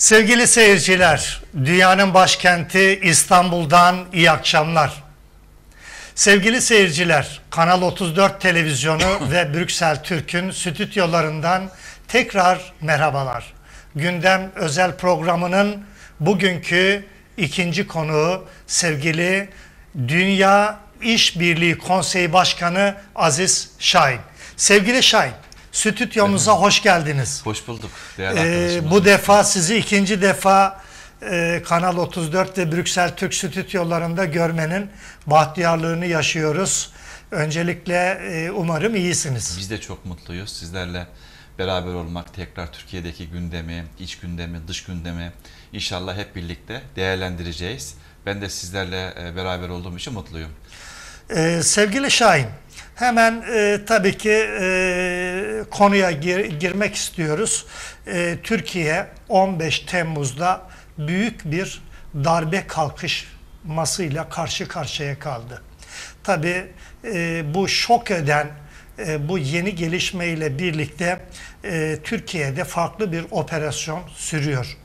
Sevgili seyirciler, dünyanın başkenti İstanbul'dan iyi akşamlar. Sevgili seyirciler, Kanal 34 Televizyonu ve Brüksel Türk'ün stüdyolarından tekrar merhabalar. Gündem özel programının bugünkü ikinci konuğu sevgili Dünya İşbirliği Konseyi Başkanı Aziz Şahin. Sevgili Şahin, stüdyomuza hoş geldiniz. Hoş bulduk değerli ee, arkadaşım. Bu defa sizi ikinci defa e, Kanal 34 ve Brüksel Türk stüdyolarında görmenin bahtiyarlığını yaşıyoruz. Öncelikle e, umarım iyisiniz. Biz de çok mutluyuz sizlerle beraber olmak, tekrar Türkiye'deki gündemi, iç gündemi, dış gündemi inşallah hep birlikte değerlendireceğiz. Ben de sizlerle e, beraber olduğum için mutluyum. Ee, sevgili Şahin, hemen e, tabii ki e, konuya gir, girmek istiyoruz. E, Türkiye 15 Temmuz'da büyük bir darbe kalkışmasıyla karşı karşıya kaldı. Tabii e, bu şok eden e, bu yeni gelişmeyle birlikte e, Türkiye'de farklı bir operasyon sürüyor.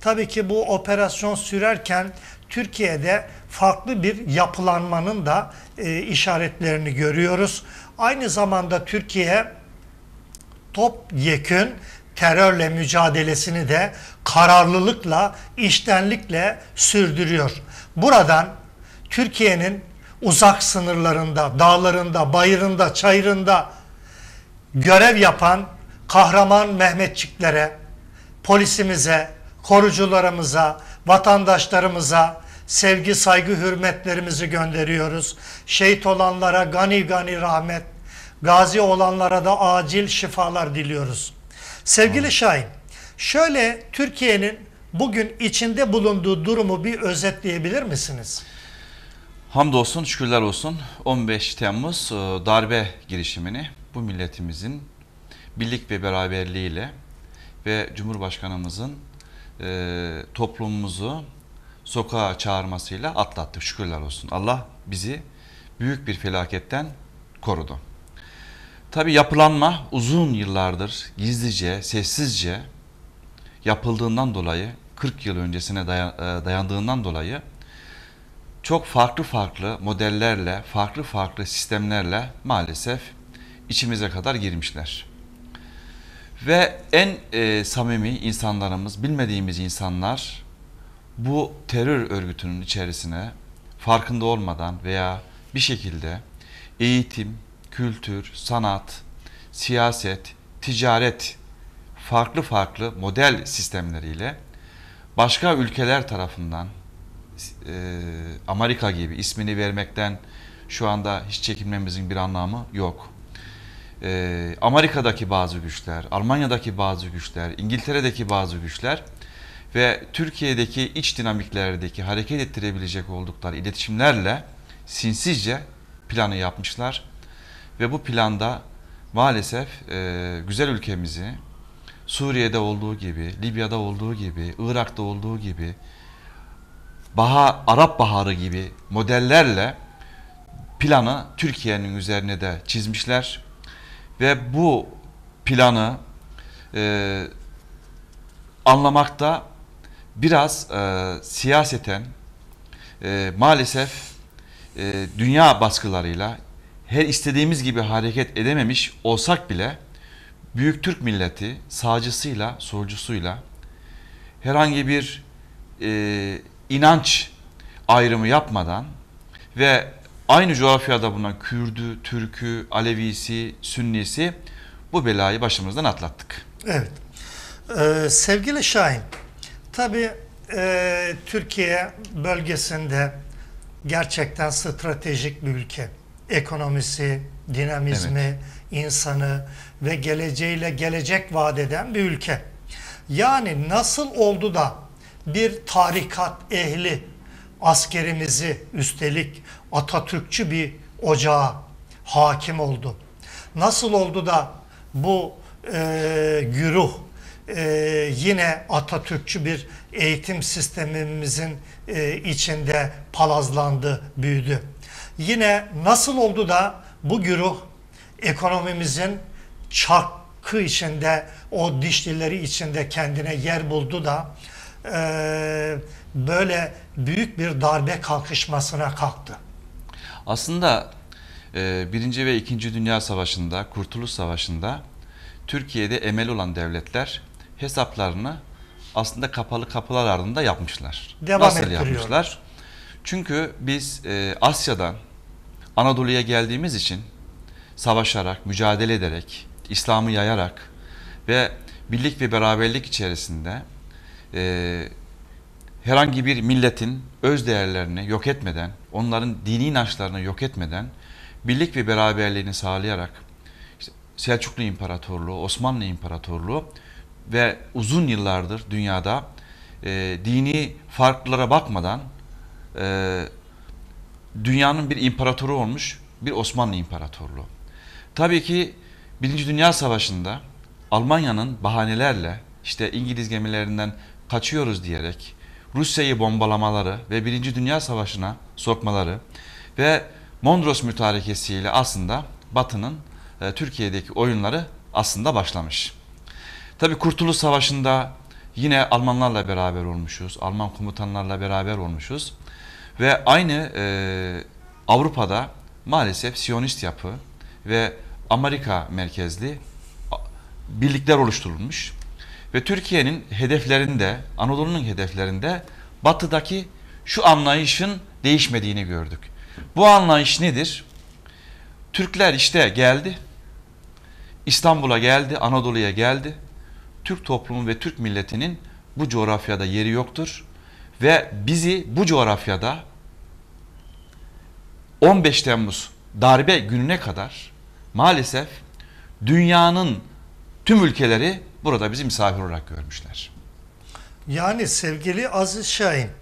Tabii ki bu operasyon sürerken Türkiye'de farklı bir yapılanmanın da e, işaretlerini görüyoruz. Aynı zamanda Türkiye topyekün terörle mücadelesini de kararlılıkla, iştenlikle sürdürüyor. Buradan Türkiye'nin uzak sınırlarında, dağlarında, bayırında, çayırında görev yapan kahraman Mehmetçiklere, polisimize, korucularımıza, vatandaşlarımıza sevgi, saygı, hürmetlerimizi gönderiyoruz. Şehit olanlara gani gani rahmet, gazi olanlara da acil şifalar diliyoruz. Sevgili Hı. Şahin, şöyle Türkiye'nin bugün içinde bulunduğu durumu bir özetleyebilir misiniz? Hamdolsun, şükürler olsun 15 Temmuz e, darbe girişimini bu milletimizin birlik ve beraberliğiyle ve Cumhurbaşkanımızın e, toplumumuzu sokağa çağırmasıyla atlattık. Şükürler olsun. Allah bizi büyük bir felaketten korudu. Tabi yapılanma uzun yıllardır gizlice, sessizce yapıldığından dolayı 40 yıl öncesine e, dayandığından dolayı çok farklı farklı modellerle, farklı farklı sistemlerle maalesef içimize kadar girmişler. Ve en e, samimi insanlarımız, bilmediğimiz insanlar bu terör örgütünün içerisine farkında olmadan veya bir şekilde eğitim, kültür, sanat, siyaset, ticaret farklı farklı model sistemleriyle başka ülkeler tarafından e, Amerika gibi ismini vermekten şu anda hiç çekinmemizin bir anlamı yok. E, Amerika'daki bazı güçler, Almanya'daki bazı güçler, İngiltere'deki bazı güçler ve Türkiye'deki iç dinamiklerdeki hareket ettirebilecek oldukları iletişimlerle sinsice planı yapmışlar ve bu planda maalesef e, güzel ülkemizi Suriye'de olduğu gibi, Libya'da olduğu gibi, Irak'ta olduğu gibi, Baha, Arap Baharı gibi modellerle planı Türkiye'nin üzerine de çizmişler. Ve bu planı e, anlamakta biraz e, siyaseten e, maalesef e, dünya baskılarıyla her istediğimiz gibi hareket edememiş olsak bile Büyük Türk milleti sağcısıyla, solcusuyla herhangi bir e, inanç ayrımı yapmadan ve aynı coğrafyada bulunan Kürdü, Türkü, Alevisi, Sünnisi bu belayı başımızdan atlattık. Evet. Ee, sevgili Şahin, tabii e, Türkiye bölgesinde gerçekten stratejik bir ülke ekonomisi, dinamizmi, evet. insanı ve geleceğiyle gelecek vaat eden bir ülke. Yani nasıl oldu da bir tarikat ehli askerimizi üstelik Atatürkçü bir ocağa hakim oldu. Nasıl oldu da bu e, güruh e, yine Atatürkçü bir eğitim sistemimizin e, içinde palazlandı, büyüdü. Yine nasıl oldu da bu güruh ekonomimizin çarkı içinde o dişlileri içinde kendine yer buldu da e, böyle büyük bir darbe kalkışmasına kalktı. Aslında e, Birinci ve İkinci Dünya Savaşı'nda, Kurtuluş Savaşı'nda Türkiye'de emel olan devletler hesaplarını aslında kapalı kapılar ardında yapmışlar. Devam Nasıl yapmışlar? Çünkü biz e, Asya'dan Anadolu'ya geldiğimiz için savaşarak, mücadele ederek, İslam'ı yayarak ve birlik ve beraberlik içerisinde e, herhangi bir milletin öz değerlerini yok etmeden, onların dini inançlarını yok etmeden birlik ve beraberliğini sağlayarak işte Selçuklu İmparatorluğu, Osmanlı İmparatorluğu ve uzun yıllardır dünyada e, dini farklılara bakmadan e, dünyanın bir imparatoru olmuş bir Osmanlı İmparatorluğu. Tabii ki Birinci Dünya Savaşı'nda Almanya'nın bahanelerle işte İngiliz gemilerinden kaçıyoruz diyerek Rusya'yı bombalamaları ve Birinci Dünya Savaşı'na sokmaları ve Mondros mütarekesiyle aslında Batı'nın e, Türkiye'deki oyunları aslında başlamış. Tabii Kurtuluş Savaşı'nda yine Almanlarla beraber olmuşuz, Alman komutanlarla beraber olmuşuz. Ve aynı e, Avrupa'da maalesef Siyonist yapı ve Amerika merkezli birlikler oluşturulmuş. Ve Türkiye'nin hedeflerinde, Anadolu'nun hedeflerinde batıdaki şu anlayışın değişmediğini gördük. Bu anlayış nedir? Türkler işte geldi, İstanbul'a geldi, Anadolu'ya geldi. Türk toplumu ve Türk milletinin bu coğrafyada yeri yoktur. Ve bizi bu coğrafyada 15 Temmuz darbe gününe kadar maalesef dünyanın tüm ülkeleri burada bizi misafir olarak görmüşler. Yani sevgili Aziz Şahin